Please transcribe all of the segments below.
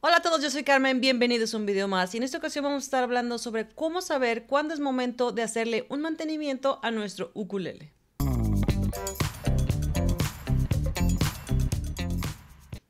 Hola a todos, yo soy Carmen, bienvenidos a un video más y en esta ocasión vamos a estar hablando sobre cómo saber cuándo es momento de hacerle un mantenimiento a nuestro ukulele.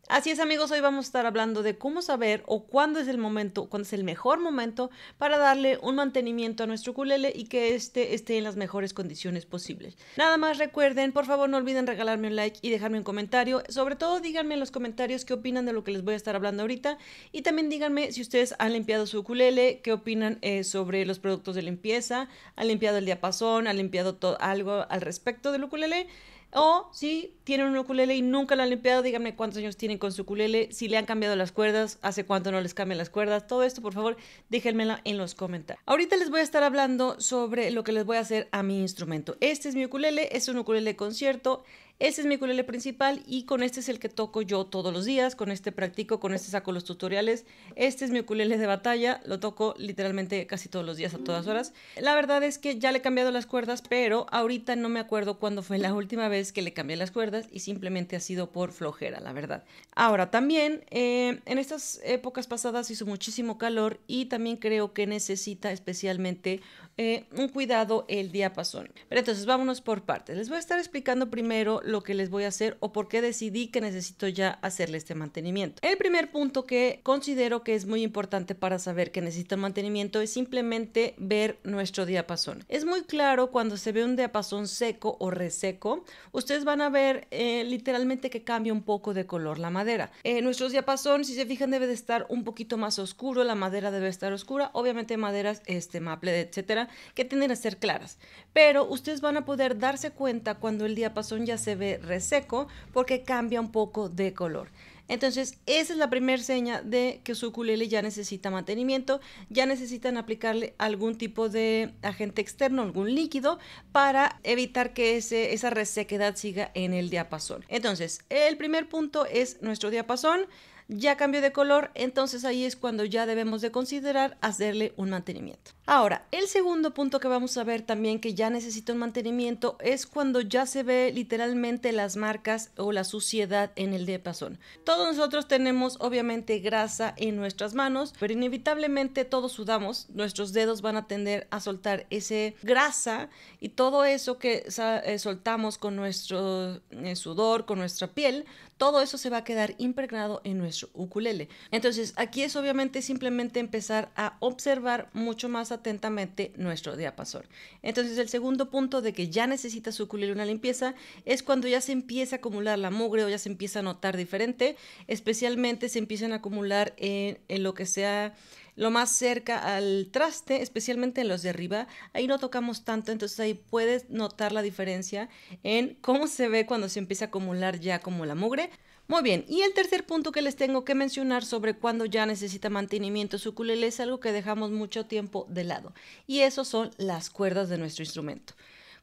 Así es amigos, hoy vamos a estar hablando de cómo saber o cuándo es el momento, cuándo es el mejor momento para darle un mantenimiento a nuestro culele y que éste esté en las mejores condiciones posibles. Nada más recuerden, por favor no olviden regalarme un like y dejarme un comentario, sobre todo díganme en los comentarios qué opinan de lo que les voy a estar hablando ahorita y también díganme si ustedes han limpiado su culele, qué opinan eh, sobre los productos de limpieza, han limpiado el diapasón, han limpiado algo al respecto del ukulele o si tienen un ukulele y nunca lo han limpiado, díganme cuántos años tienen con su ukulele, si le han cambiado las cuerdas, hace cuánto no les cambian las cuerdas, todo esto por favor déjenmelo en los comentarios. Ahorita les voy a estar hablando sobre lo que les voy a hacer a mi instrumento. Este es mi ukulele, es un ukulele concierto, este es mi ukulele principal y con este es el que toco yo todos los días, con este practico, con este saco los tutoriales. Este es mi ukulele de batalla, lo toco literalmente casi todos los días a todas horas. La verdad es que ya le he cambiado las cuerdas, pero ahorita no me acuerdo cuándo fue la última vez que le cambié las cuerdas y simplemente ha sido por flojera, la verdad. Ahora, también eh, en estas épocas pasadas hizo muchísimo calor y también creo que necesita especialmente eh, un cuidado el diapasón. Pero entonces vámonos por partes. Les voy a estar explicando primero lo que les voy a hacer o por qué decidí que necesito ya hacerle este mantenimiento. El primer punto que considero que es muy importante para saber que necesita mantenimiento es simplemente ver nuestro diapasón. Es muy claro cuando se ve un diapasón seco o reseco, ustedes van a ver eh, literalmente que cambia un poco de color la madera. Eh, nuestros diapasón, si se fijan, debe de estar un poquito más oscuro, la madera debe estar oscura, obviamente maderas este, maple, etcétera, que tienden a ser claras. Pero ustedes van a poder darse cuenta cuando el diapasón ya se ve reseco porque cambia un poco de color. Entonces, esa es la primera seña de que su culele ya necesita mantenimiento, ya necesitan aplicarle algún tipo de agente externo, algún líquido, para evitar que ese, esa resequedad siga en el diapasón. Entonces, el primer punto es nuestro diapasón ya cambió de color, entonces ahí es cuando ya debemos de considerar hacerle un mantenimiento. Ahora, el segundo punto que vamos a ver también que ya necesita un mantenimiento es cuando ya se ve literalmente las marcas o la suciedad en el pasón Todos nosotros tenemos obviamente grasa en nuestras manos, pero inevitablemente todos sudamos, nuestros dedos van a tender a soltar ese grasa y todo eso que eh, soltamos con nuestro eh, sudor, con nuestra piel, todo eso se va a quedar impregnado en nuestro nuestro Entonces, aquí es obviamente simplemente empezar a observar mucho más atentamente nuestro diapasor Entonces, el segundo punto de que ya necesita su una limpieza es cuando ya se empieza a acumular la mugre o ya se empieza a notar diferente, especialmente se empiezan a acumular en lo que sea lo más cerca al traste, especialmente en los de arriba, ahí no tocamos tanto, entonces ahí puedes notar la diferencia en cómo se ve cuando se empieza a acumular ya como la mugre. Muy bien, y el tercer punto que les tengo que mencionar sobre cuando ya necesita mantenimiento su ukulele es algo que dejamos mucho tiempo de lado, y eso son las cuerdas de nuestro instrumento.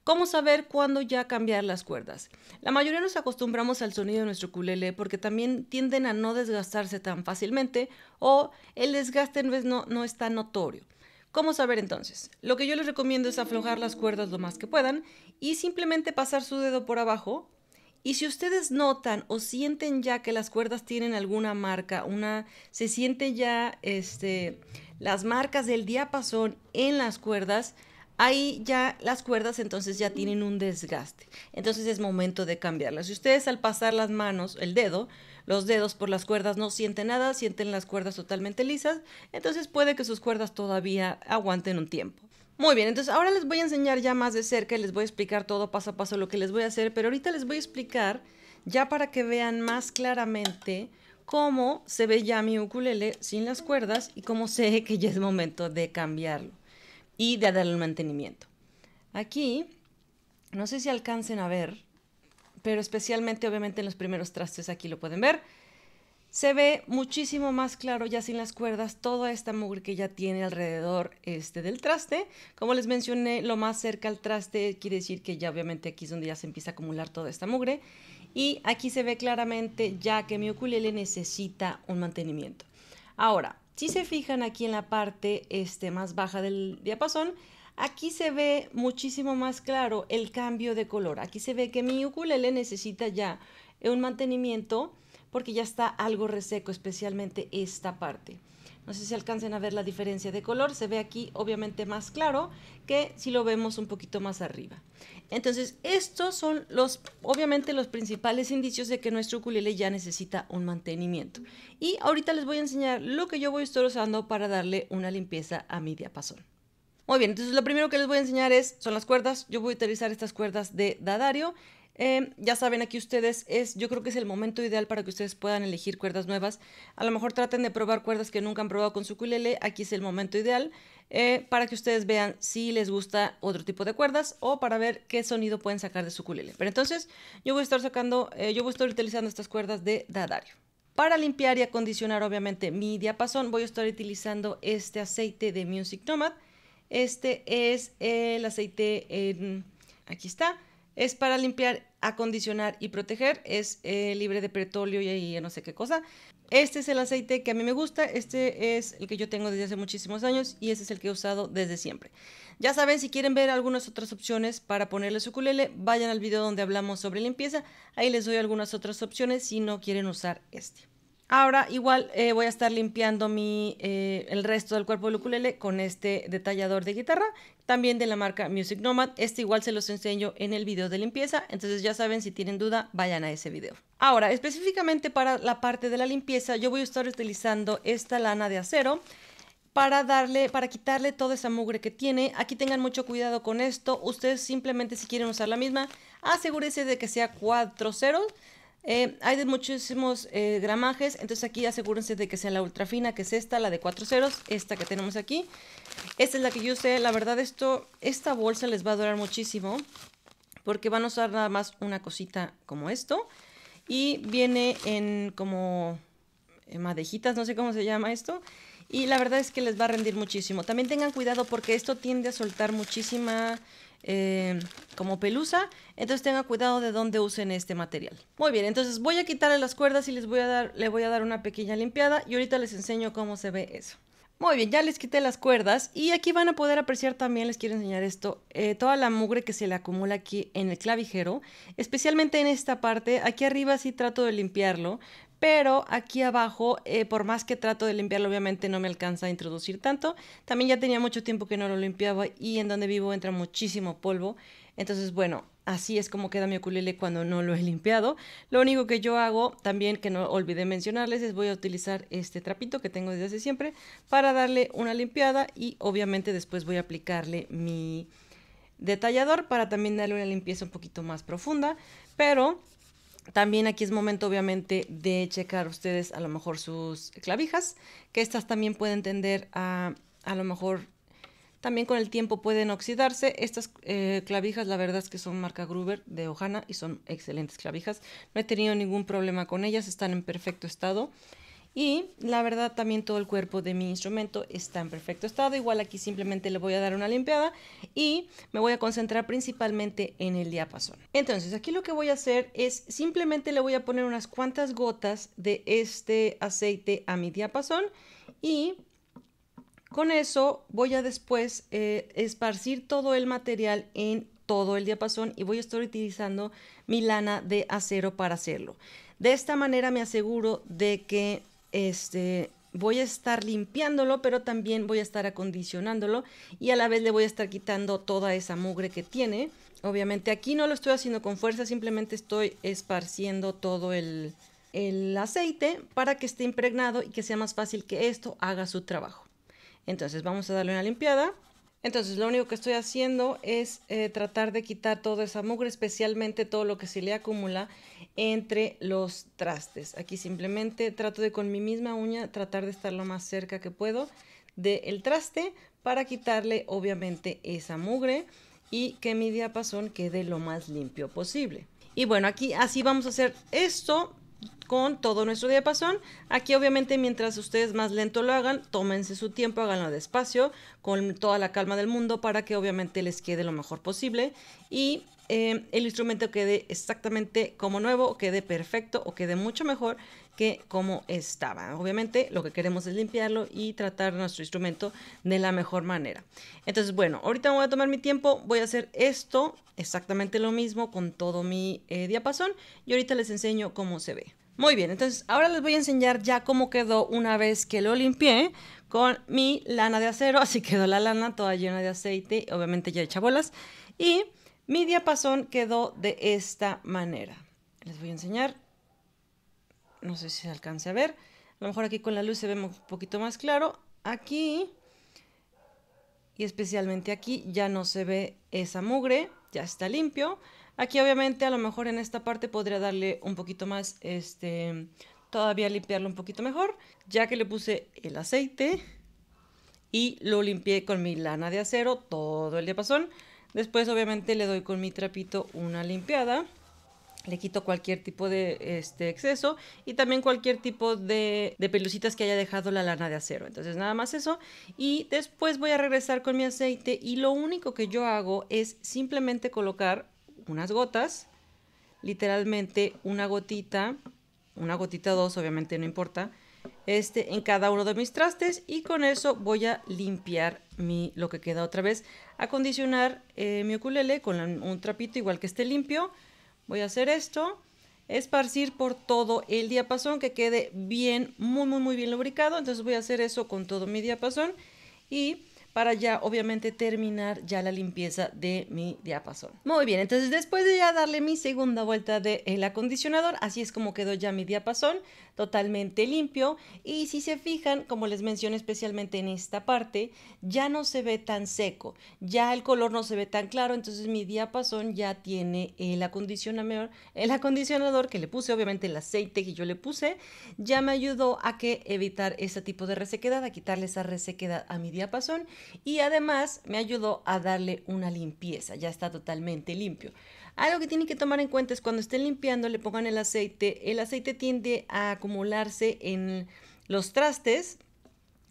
¿Cómo saber cuándo ya cambiar las cuerdas? La mayoría nos acostumbramos al sonido de nuestro ukulele porque también tienden a no desgastarse tan fácilmente o el desgaste no, no es tan notorio. ¿Cómo saber entonces? Lo que yo les recomiendo es aflojar las cuerdas lo más que puedan y simplemente pasar su dedo por abajo y si ustedes notan o sienten ya que las cuerdas tienen alguna marca, una se sienten ya este las marcas del diapasón en las cuerdas, ahí ya las cuerdas entonces ya tienen un desgaste. Entonces es momento de cambiarlas. Si ustedes al pasar las manos, el dedo, los dedos por las cuerdas no sienten nada, sienten las cuerdas totalmente lisas, entonces puede que sus cuerdas todavía aguanten un tiempo. Muy bien, entonces ahora les voy a enseñar ya más de cerca y les voy a explicar todo paso a paso lo que les voy a hacer, pero ahorita les voy a explicar ya para que vean más claramente cómo se ve ya mi ukulele sin las cuerdas y cómo sé que ya es momento de cambiarlo y de darle un mantenimiento. Aquí, no sé si alcancen a ver, pero especialmente obviamente en los primeros trastes aquí lo pueden ver, se ve muchísimo más claro ya sin las cuerdas toda esta mugre que ya tiene alrededor este, del traste. Como les mencioné, lo más cerca al traste quiere decir que ya obviamente aquí es donde ya se empieza a acumular toda esta mugre. Y aquí se ve claramente ya que mi ukulele necesita un mantenimiento. Ahora, si se fijan aquí en la parte este, más baja del diapasón, aquí se ve muchísimo más claro el cambio de color. Aquí se ve que mi ukulele necesita ya un mantenimiento porque ya está algo reseco, especialmente esta parte. No sé si alcancen a ver la diferencia de color, se ve aquí obviamente más claro que si lo vemos un poquito más arriba. Entonces, estos son los, obviamente, los principales indicios de que nuestro ukulele ya necesita un mantenimiento. Y ahorita les voy a enseñar lo que yo voy a estar usando para darle una limpieza a mi diapasón. Muy bien, entonces lo primero que les voy a enseñar es, son las cuerdas. Yo voy a utilizar estas cuerdas de Dadario. Em, ya saben, aquí ustedes es, yo creo que es el momento ideal para que ustedes puedan elegir cuerdas nuevas. A lo mejor traten de probar cuerdas que nunca han probado con su culele Aquí es el momento ideal eh, para que ustedes vean si les gusta otro tipo de cuerdas o para ver qué sonido pueden sacar de su culele Pero entonces yo voy a estar sacando, eh, yo voy a estar utilizando estas cuerdas de Dadario. Para limpiar y acondicionar obviamente mi diapasón voy a estar utilizando este aceite de Music Nomad. Este es el aceite, en, aquí está, es para limpiar, acondicionar y proteger. Es eh, libre de petróleo y, y, no sé qué cosa. Este es el aceite que a mí me gusta. Este es el que yo tengo desde hace muchísimos años y este es el que he usado desde siempre. Ya saben, si quieren ver algunas otras opciones para ponerle su culele, vayan al video donde hablamos sobre limpieza. Ahí les doy algunas otras opciones si no quieren usar este. Ahora igual eh, voy a estar limpiando mi, eh, el resto del cuerpo del ukulele con este detallador de guitarra, también de la marca Music Nomad. Este igual se los enseño en el video de limpieza, entonces ya saben, si tienen duda, vayan a ese video. Ahora, específicamente para la parte de la limpieza, yo voy a estar utilizando esta lana de acero para darle, para quitarle toda esa mugre que tiene. Aquí tengan mucho cuidado con esto, ustedes simplemente si quieren usar la misma, asegúrense de que sea 4 ceros, eh, hay de muchísimos eh, gramajes, entonces aquí asegúrense de que sea la ultra fina, que es esta, la de cuatro ceros, esta que tenemos aquí. Esta es la que yo usé, la verdad esto, esta bolsa les va a durar muchísimo porque van a usar nada más una cosita como esto y viene en como eh, madejitas, no sé cómo se llama esto. Y la verdad es que les va a rendir muchísimo. También tengan cuidado porque esto tiende a soltar muchísima Em, como pelusa, entonces tenga cuidado de dónde usen este material. Muy bien, entonces voy a quitarle las cuerdas y les voy a dar, le voy a dar una pequeña limpiada y ahorita les enseño cómo se ve eso. Muy bien, ya les quité las cuerdas y aquí van a poder apreciar también, les quiero enseñar esto, eh, toda la mugre que se le acumula aquí en el clavijero, especialmente en esta parte, aquí arriba sí trato de limpiarlo, pero aquí abajo, eh, por más que trato de limpiarlo, obviamente no me alcanza a introducir tanto. También ya tenía mucho tiempo que no lo limpiaba y en donde vivo entra muchísimo polvo. Entonces, bueno, así es como queda mi ukulele cuando no lo he limpiado. Lo único que yo hago, también que no olvidé mencionarles, es voy a utilizar este trapito que tengo desde siempre para darle una limpiada y obviamente después voy a aplicarle mi detallador para también darle una limpieza un poquito más profunda. Pero también aquí es momento, obviamente, de checar ustedes a lo mejor sus clavijas, que estas también pueden tender a, a lo mejor, también con el tiempo pueden oxidarse. Estas eh, clavijas, la verdad es que son marca Gruber de Ohana y son excelentes clavijas. No he tenido ningún problema con ellas, están en perfecto estado. Y la verdad también todo el cuerpo de mi instrumento está en perfecto estado. Igual aquí simplemente le voy a dar una limpiada y me voy a concentrar principalmente en el diapasón. Entonces aquí lo que voy a hacer es simplemente le voy a poner unas cuantas gotas de este aceite a mi diapasón y con eso voy a después eh, esparcir todo el material en todo el diapasón y voy a estar utilizando mi lana de acero para hacerlo. De esta manera me aseguro de que este, voy a estar limpiándolo, pero también voy a estar acondicionándolo y a la vez le voy a estar quitando toda esa mugre que tiene. Obviamente aquí no lo estoy haciendo con fuerza, simplemente estoy esparciendo todo el, el aceite para que esté impregnado y que sea más fácil que esto haga su trabajo. Entonces vamos a darle una limpiada. Entonces, lo único que estoy haciendo es eh, tratar de quitar toda esa mugre, especialmente todo lo que se le acumula entre los trastes. Aquí simplemente trato de con mi misma uña tratar de estar lo más cerca que puedo del traste para quitarle obviamente esa mugre y que mi diapasón quede lo más limpio posible. Y bueno, aquí así vamos a hacer esto con todo nuestro diapasón. Aquí obviamente mientras ustedes más lento lo hagan, tómense su tiempo, háganlo despacio, con toda la calma del mundo para que obviamente les quede lo mejor posible y eh, el instrumento quede exactamente como nuevo, quede perfecto o quede mucho mejor que como estaba. Obviamente lo que queremos es limpiarlo y tratar nuestro instrumento de la mejor manera. Entonces, bueno, ahorita voy a tomar mi tiempo, voy a hacer esto exactamente lo mismo con todo mi eh, diapasón y ahorita les enseño cómo se ve. Muy bien, entonces ahora les voy a enseñar ya cómo quedó una vez que lo limpié con mi lana de acero, así quedó la lana toda llena de aceite, obviamente ya hecha bolas, y mi diapasón quedó de esta manera. Les voy a enseñar no sé si se alcance a ver. A lo mejor aquí con la luz se ve un poquito más claro. Aquí y especialmente aquí ya no se ve esa mugre, ya está limpio. Aquí obviamente a lo mejor en esta parte podría darle un poquito más, este, todavía limpiarlo un poquito mejor, ya que le puse el aceite y lo limpié con mi lana de acero todo el diapasón. Después obviamente le doy con mi trapito una limpiada le quito cualquier tipo de este, exceso y también cualquier tipo de, pelucitas que haya dejado la lana de acero. Entonces nada más eso. Y después voy a regresar con mi aceite y lo único que yo hago es simplemente colocar unas gotas, literalmente una gotita, una gotita dos, obviamente no importa, este, en cada uno de mis trastes y con eso voy a limpiar mi, lo que queda otra vez, acondicionar eh, mi ukulele con un trapito igual que esté limpio, Voy a hacer esto, esparcir por todo el diapasón que quede bien, muy, muy, muy bien lubricado. Entonces voy a hacer eso con todo mi diapasón y para ya obviamente terminar ya la limpieza de mi diapasón. Muy bien, entonces después de ya darle mi segunda vuelta del acondicionador, así es como quedó ya mi diapasón, totalmente limpio. Y si se fijan, como les mencioné especialmente en esta parte, ya no se ve tan seco, ya el color no se ve tan claro, entonces mi diapasón ya tiene el acondicionador, el acondicionador que le puse, obviamente el aceite que yo le puse, ya me ayudó a que evitar ese tipo de resequedad, a quitarle esa resequedad a mi diapasón y además me ayudó a darle una limpieza, ya está totalmente limpio. Algo que tienen que tomar en cuenta es cuando estén limpiando le pongan el aceite, el aceite tiende a acumularse en los trastes,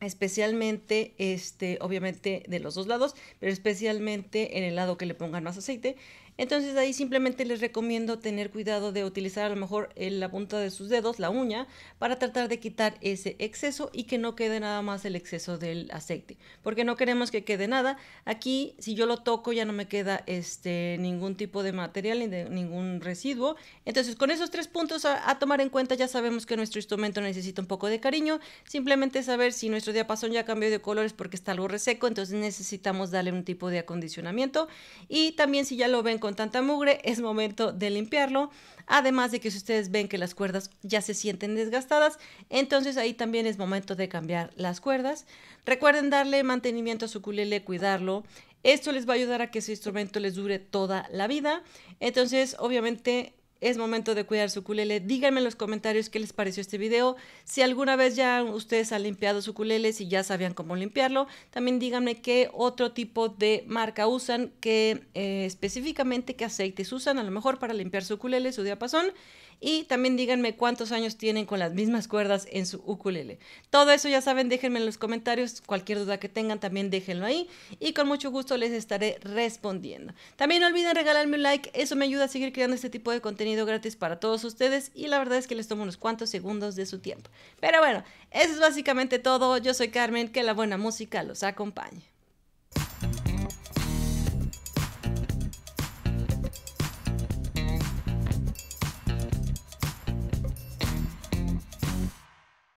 especialmente este obviamente de los dos lados pero especialmente en el lado que le pongan más aceite entonces ahí simplemente les recomiendo tener cuidado de utilizar a lo mejor eh, la punta de sus dedos, la uña, para tratar de quitar ese exceso y que no quede nada más el exceso del aceite, porque no queremos que quede nada. Aquí si yo lo toco ya no me queda este, ningún tipo de material ni ningún residuo. Entonces con esos tres puntos a, tomar en cuenta ya sabemos que nuestro instrumento necesita un poco de cariño, simplemente saber si nuestro diapasón ya cambió de colores porque está algo reseco, entonces necesitamos darle un tipo de acondicionamiento y también si ya lo ven con tanta mugre, es momento de limpiarlo. Además de que si ustedes ven que las cuerdas ya se sienten desgastadas, entonces ahí también es momento de cambiar las cuerdas. Recuerden darle mantenimiento a su culele, cuidarlo. Esto les va a ayudar a que su instrumento les dure toda la vida. Entonces, obviamente, es momento de cuidar su culele. Díganme en los comentarios qué les pareció este video. Si alguna vez ya ustedes han limpiado su culele, y ya sabían cómo limpiarlo. También díganme qué otro tipo de marca usan, qué eh, específicamente qué aceites usan, a lo mejor para limpiar su culele, su diapasón. Y también díganme cuántos años tienen con las mismas cuerdas en su ukulele. Todo eso ya saben, déjenme en los comentarios. Cualquier duda que tengan también déjenlo ahí. Y con mucho gusto les estaré respondiendo. También no olviden regalarme un like. Eso me ayuda a seguir creando este tipo de contenido gratis para todos ustedes. Y la verdad es que les tomo unos cuantos segundos de su tiempo. Pero bueno, eso es básicamente todo. Yo soy Carmen. Que la buena música los acompañe.